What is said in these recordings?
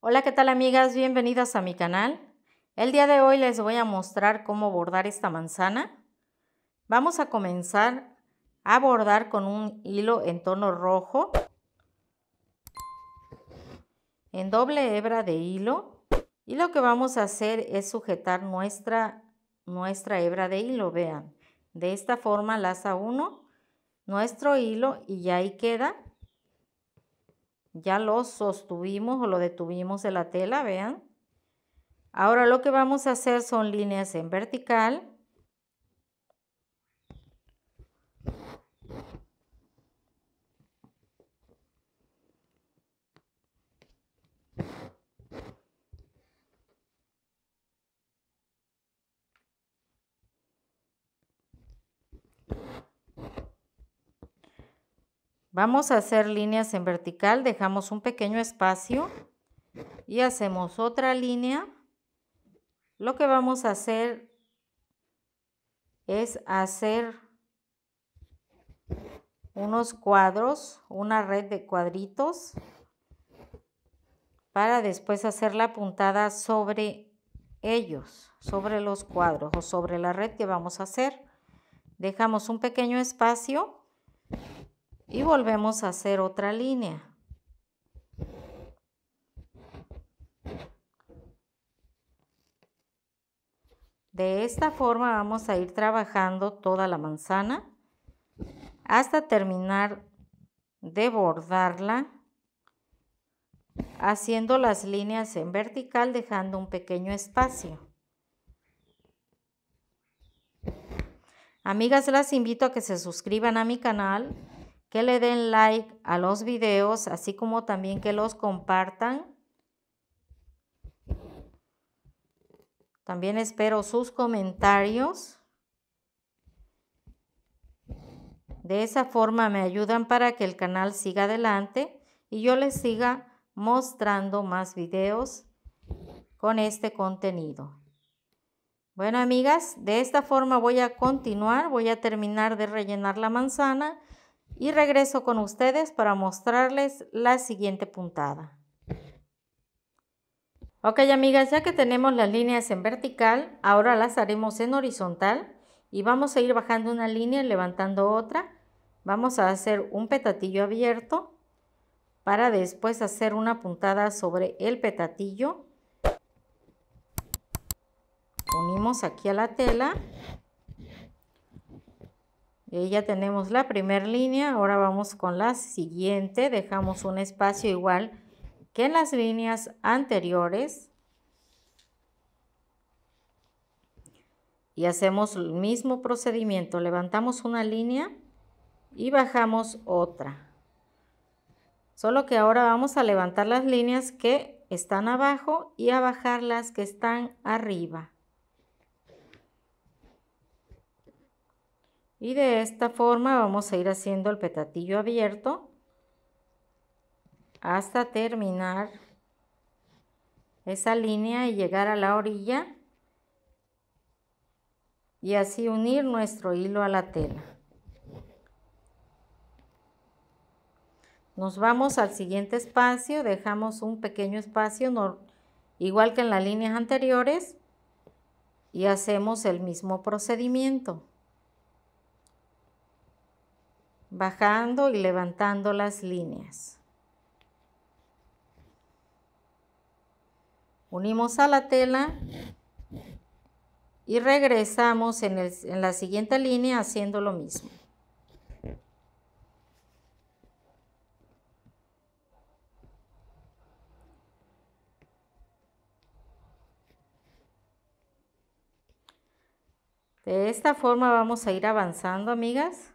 Hola, ¿qué tal amigas? Bienvenidas a mi canal. El día de hoy les voy a mostrar cómo bordar esta manzana. Vamos a comenzar a bordar con un hilo en tono rojo, en doble hebra de hilo. Y lo que vamos a hacer es sujetar nuestra, nuestra hebra de hilo, vean. De esta forma laza uno nuestro hilo y ya ahí queda. Ya lo sostuvimos o lo detuvimos de la tela, vean. Ahora lo que vamos a hacer son líneas en vertical Vamos a hacer líneas en vertical, dejamos un pequeño espacio y hacemos otra línea. Lo que vamos a hacer es hacer unos cuadros, una red de cuadritos para después hacer la puntada sobre ellos, sobre los cuadros o sobre la red que vamos a hacer. Dejamos un pequeño espacio y volvemos a hacer otra línea. De esta forma vamos a ir trabajando toda la manzana hasta terminar de bordarla haciendo las líneas en vertical dejando un pequeño espacio. Amigas, las invito a que se suscriban a mi canal que le den like a los videos, así como también que los compartan. También espero sus comentarios. De esa forma me ayudan para que el canal siga adelante y yo les siga mostrando más videos con este contenido. Bueno, amigas, de esta forma voy a continuar, voy a terminar de rellenar la manzana y regreso con ustedes para mostrarles la siguiente puntada. Ok amigas, ya que tenemos las líneas en vertical, ahora las haremos en horizontal y vamos a ir bajando una línea y levantando otra. Vamos a hacer un petatillo abierto para después hacer una puntada sobre el petatillo. Unimos aquí a la tela y eh, ya tenemos la primera línea, ahora vamos con la siguiente, dejamos un espacio igual que en las líneas anteriores. Y hacemos el mismo procedimiento, levantamos una línea y bajamos otra. Solo que ahora vamos a levantar las líneas que están abajo y a bajar las que están arriba. Y de esta forma vamos a ir haciendo el petatillo abierto hasta terminar esa línea y llegar a la orilla y así unir nuestro hilo a la tela. Nos vamos al siguiente espacio, dejamos un pequeño espacio igual que en las líneas anteriores y hacemos el mismo procedimiento bajando y levantando las líneas. Unimos a la tela y regresamos en, la siguiente línea haciendo lo mismo. De esta forma vamos a ir avanzando, amigas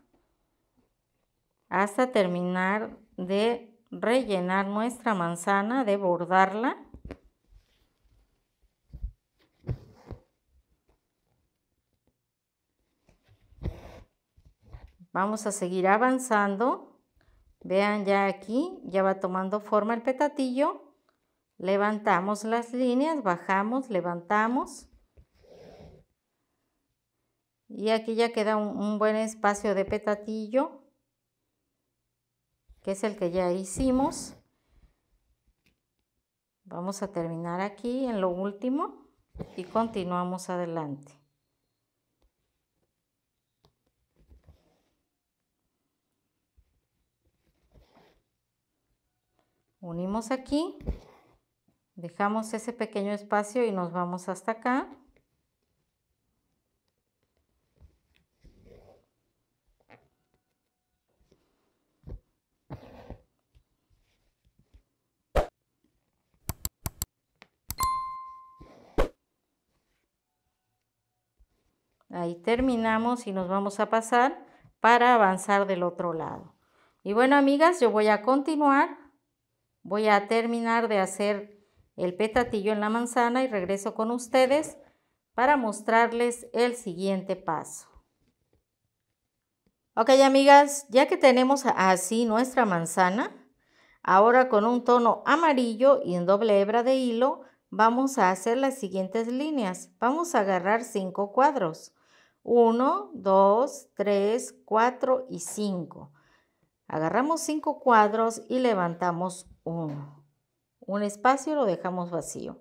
hasta terminar de rellenar nuestra manzana, de bordarla. Vamos a seguir avanzando. Vean ya aquí, ya va tomando forma el petatillo. Levantamos las líneas, bajamos, levantamos. Y aquí ya queda un, buen espacio de petatillo que es el que ya hicimos. Vamos a terminar aquí en lo último y continuamos adelante. Unimos aquí, dejamos ese pequeño espacio y nos vamos hasta acá. Ahí terminamos y nos vamos a pasar para avanzar del otro lado. Y bueno, amigas, yo voy a continuar. Voy a terminar de hacer el petatillo en la manzana y regreso con ustedes para mostrarles el siguiente paso. Ok, amigas, ya que tenemos así nuestra manzana, ahora con un tono amarillo y en doble hebra de hilo, vamos a hacer las siguientes líneas. Vamos a agarrar cinco cuadros. 1, 2, 3, 4 y 5. Agarramos 5 cuadros y levantamos 1. Un espacio lo dejamos vacío.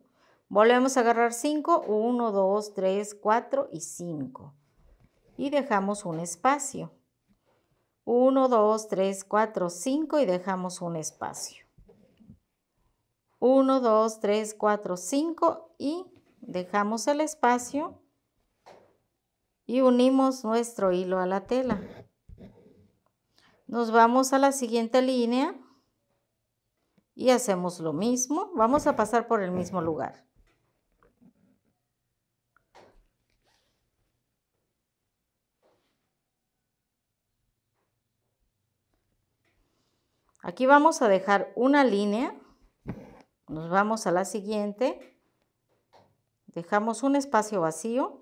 Volvemos a agarrar 5, 1, 2, 3, 4 y 5. Y dejamos un espacio. 1, 2, 3, 4, 5 y dejamos un espacio. 1, 2, 3, 4, 5 y dejamos el espacio y unimos nuestro hilo a la tela. Nos vamos a la siguiente línea y hacemos lo mismo. Vamos a pasar por el mismo lugar. Aquí vamos a dejar una línea, nos vamos a la siguiente, dejamos un espacio vacío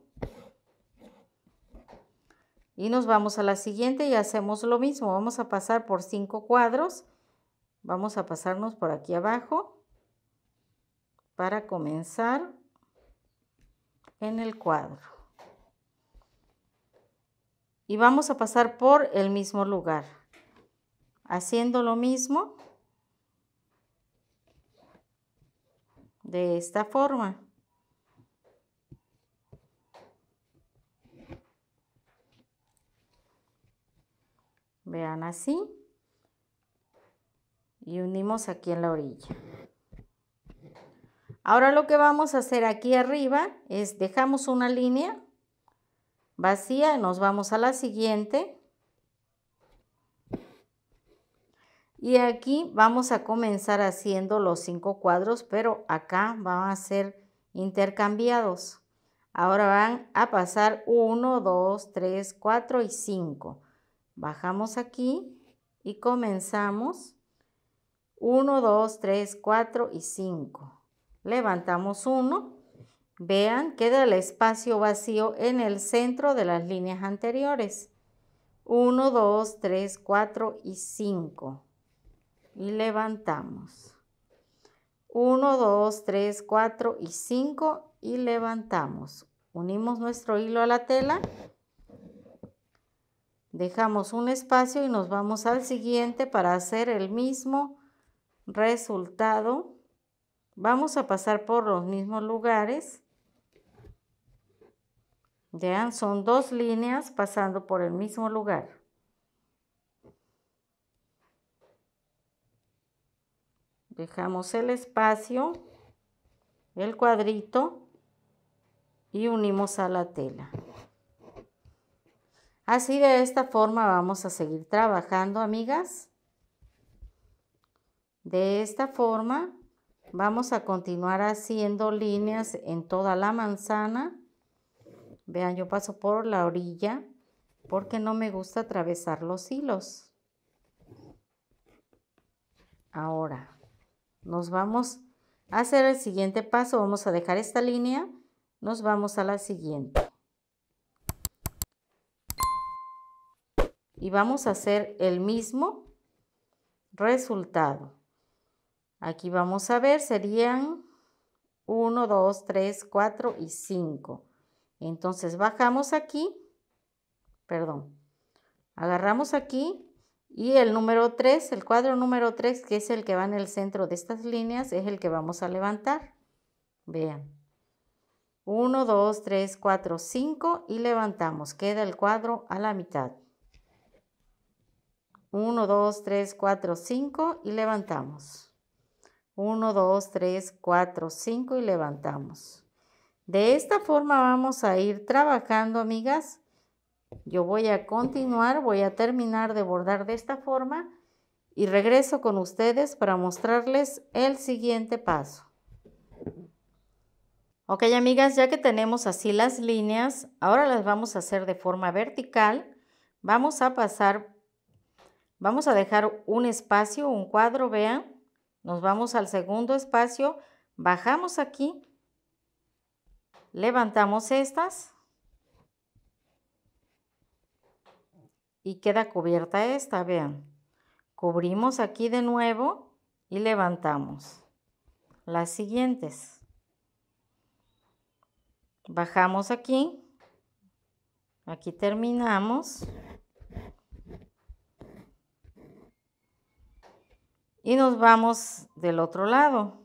y nos vamos a la siguiente y hacemos lo mismo. Vamos a pasar por cinco cuadros. Vamos a pasarnos por aquí abajo para comenzar en el cuadro. Y vamos a pasar por el mismo lugar. Haciendo lo mismo de esta forma. vean así y unimos aquí en la orilla ahora lo que vamos a hacer aquí arriba es dejamos una línea vacía nos vamos a la siguiente y aquí vamos a comenzar haciendo los cinco cuadros pero acá van a ser intercambiados ahora van a pasar uno, dos, tres, cuatro y cinco Bajamos aquí y comenzamos 1, 2, 3, 4 y 5. Levantamos 1. Vean, queda el espacio vacío en el centro de las líneas anteriores. 1, 2, 3, 4 y 5. Y levantamos. 1, 2, 3, 4 y 5 y levantamos. Unimos nuestro hilo a la tela Dejamos un espacio y nos vamos al siguiente para hacer el mismo resultado. Vamos a pasar por los mismos lugares. Vean, son dos líneas pasando por el mismo lugar. Dejamos el espacio, el cuadrito y unimos a la tela. Así de esta forma vamos a seguir trabajando, amigas. De esta forma vamos a continuar haciendo líneas en toda la manzana. Vean, yo paso por la orilla porque no me gusta atravesar los hilos. Ahora nos vamos a hacer el siguiente paso. Vamos a dejar esta línea. Nos vamos a la siguiente. y vamos a hacer el mismo resultado. Aquí vamos a ver, serían 1, 2, 3, 4 y 5. Entonces bajamos aquí, perdón, agarramos aquí y el número 3, el cuadro número 3, que es el que va en el centro de estas líneas, es el que vamos a levantar. Vean. 1, 2, 3, 4, 5 y levantamos. Queda el cuadro a la mitad. 1, 2, 3, 4, 5 y levantamos. 1, 2, 3, 4, 5 y levantamos. De esta forma vamos a ir trabajando, amigas. Yo voy a continuar, voy a terminar de bordar de esta forma y regreso con ustedes para mostrarles el siguiente paso. Ok, amigas, ya que tenemos así las líneas, ahora las vamos a hacer de forma vertical. Vamos a pasar Vamos a dejar un espacio, un cuadro, vean. Nos vamos al segundo espacio, bajamos aquí, levantamos estas y queda cubierta esta, vean. Cubrimos aquí de nuevo y levantamos las siguientes. Bajamos aquí, aquí terminamos. Y nos vamos del otro lado.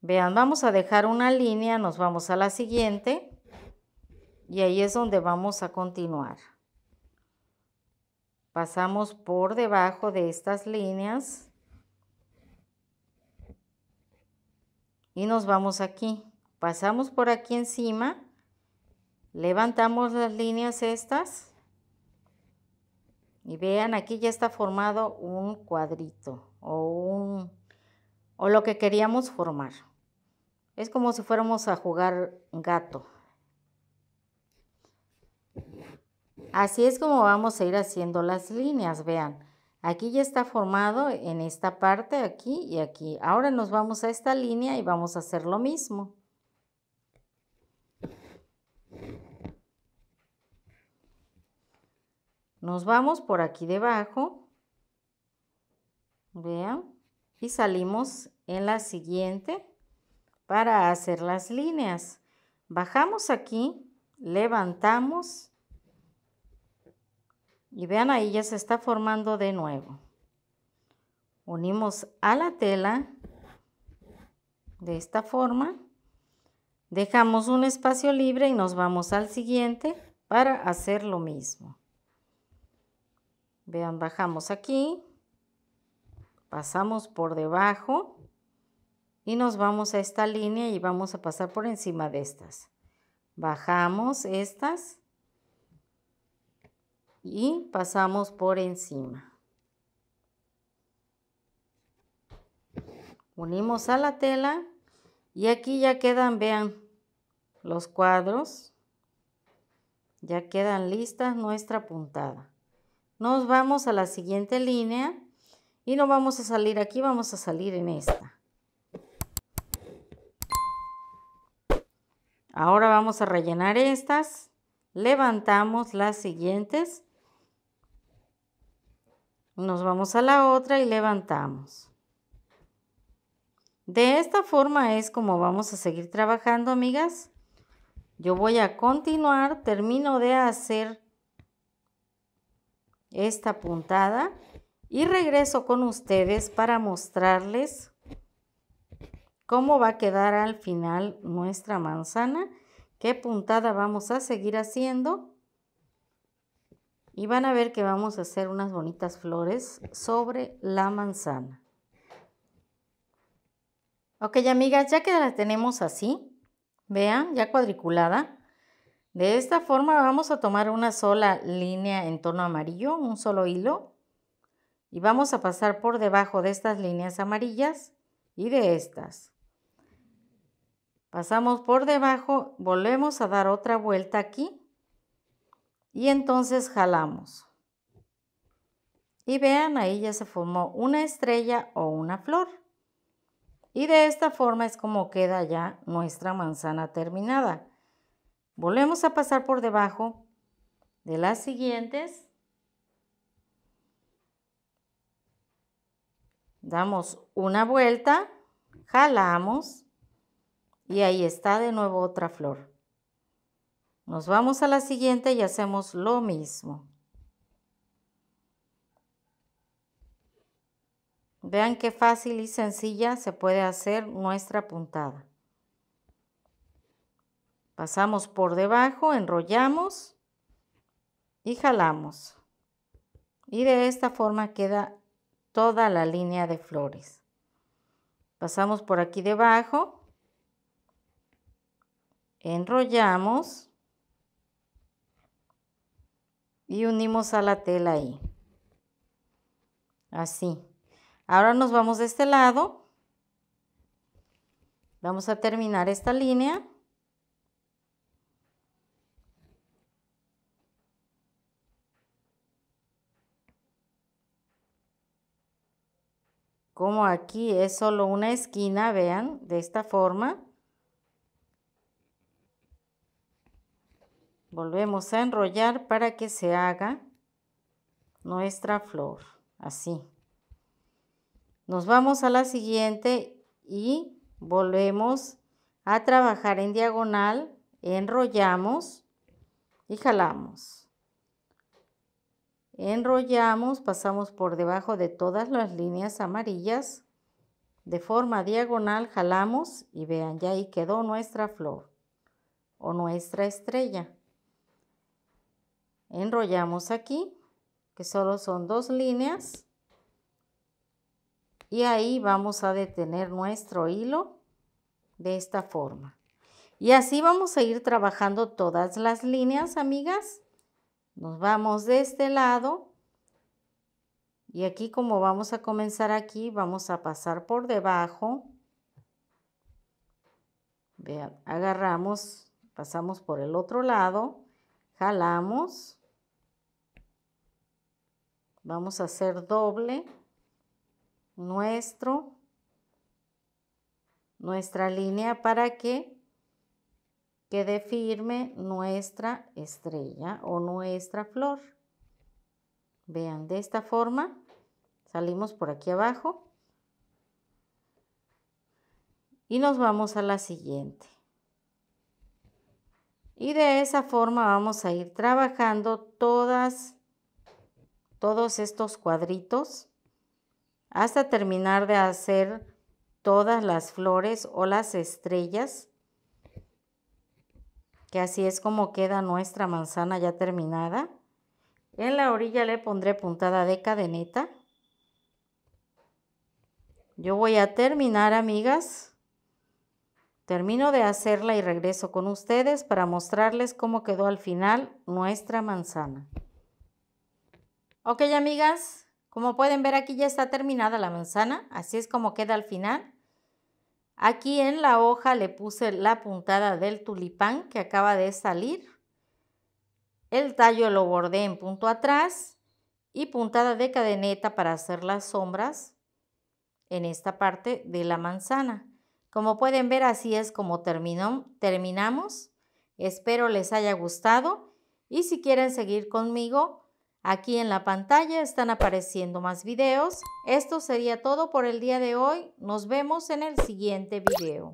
Vean, vamos a dejar una línea, nos vamos a la siguiente y ahí es donde vamos a continuar. Pasamos por debajo de estas líneas y nos vamos aquí. Pasamos por aquí encima, levantamos las líneas estas y vean, aquí ya está formado un cuadrito o, un, o lo que queríamos formar. Es como si fuéramos a jugar gato. Así es como vamos a ir haciendo las líneas, vean. Aquí ya está formado en esta parte, aquí y aquí. Ahora nos vamos a esta línea y vamos a hacer lo mismo. Nos vamos por aquí debajo. Vean. Y salimos en la siguiente para hacer las líneas. Bajamos aquí, levantamos. Y vean ahí ya se está formando de nuevo. Unimos a la tela de esta forma. Dejamos un espacio libre y nos vamos al siguiente para hacer lo mismo. Vean, bajamos aquí, pasamos por debajo y nos vamos a esta línea y vamos a pasar por encima de estas. Bajamos estas y pasamos por encima. Unimos a la tela y aquí ya quedan, vean, los cuadros. Ya quedan listas nuestra puntada. Nos vamos a la siguiente línea y no vamos a salir aquí, vamos a salir en esta. Ahora vamos a rellenar estas. Levantamos las siguientes. Nos vamos a la otra y levantamos. De esta forma es como vamos a seguir trabajando, amigas. Yo voy a continuar, termino de hacer esta puntada y regreso con ustedes para mostrarles cómo va a quedar al final nuestra manzana, qué puntada vamos a seguir haciendo y van a ver que vamos a hacer unas bonitas flores sobre la manzana. Ok amigas, ya que la tenemos así, vean, ya cuadriculada, de esta forma vamos a tomar una sola línea en tono amarillo, un solo hilo, y vamos a pasar por debajo de estas líneas amarillas y de estas. Pasamos por debajo, volvemos a dar otra vuelta aquí y entonces jalamos. Y vean, ahí ya se formó una estrella o una flor. Y de esta forma es como queda ya nuestra manzana terminada. Volvemos a pasar por debajo de las siguientes. Damos una vuelta, jalamos y ahí está de nuevo otra flor. Nos vamos a la siguiente y hacemos lo mismo. Vean qué fácil y sencilla se puede hacer nuestra puntada. Pasamos por debajo, enrollamos y jalamos. Y de esta forma queda toda la línea de flores. Pasamos por aquí debajo, enrollamos y unimos a la tela ahí. Así. Ahora nos vamos de este lado. Vamos a terminar esta línea. como aquí es solo una esquina, vean, de esta forma. Volvemos a enrollar para que se haga nuestra flor, así. Nos vamos a la siguiente y volvemos a trabajar en diagonal, enrollamos y jalamos enrollamos, pasamos por debajo de todas las líneas amarillas, de forma diagonal jalamos y vean, ya ahí quedó nuestra flor o nuestra estrella. Enrollamos aquí, que solo son dos líneas, y ahí vamos a detener nuestro hilo de esta forma. Y así vamos a ir trabajando todas las líneas, amigas. Nos vamos de este lado y aquí como vamos a comenzar aquí, vamos a pasar por debajo. Vean, agarramos, pasamos por el otro lado, jalamos. Vamos a hacer doble nuestro, nuestra línea para que quede firme nuestra estrella o nuestra flor. Vean, de esta forma salimos por aquí abajo y nos vamos a la siguiente. Y de esa forma vamos a ir trabajando todas, todos estos cuadritos hasta terminar de hacer todas las flores o las estrellas que así es como queda nuestra manzana ya terminada. En la orilla le pondré puntada de cadeneta. Yo voy a terminar, amigas. Termino de hacerla y regreso con ustedes para mostrarles cómo quedó al final nuestra manzana. Ok, amigas, como pueden ver aquí ya está terminada la manzana. Así es como queda al final. Aquí en la hoja le puse la puntada del tulipán que acaba de salir. El tallo lo bordé en punto atrás y puntada de cadeneta para hacer las sombras en esta parte de la manzana. Como pueden ver, así es como terminamos. Espero les haya gustado y si quieren seguir conmigo, Aquí en la pantalla están apareciendo más videos. Esto sería todo por el día de hoy. Nos vemos en el siguiente video.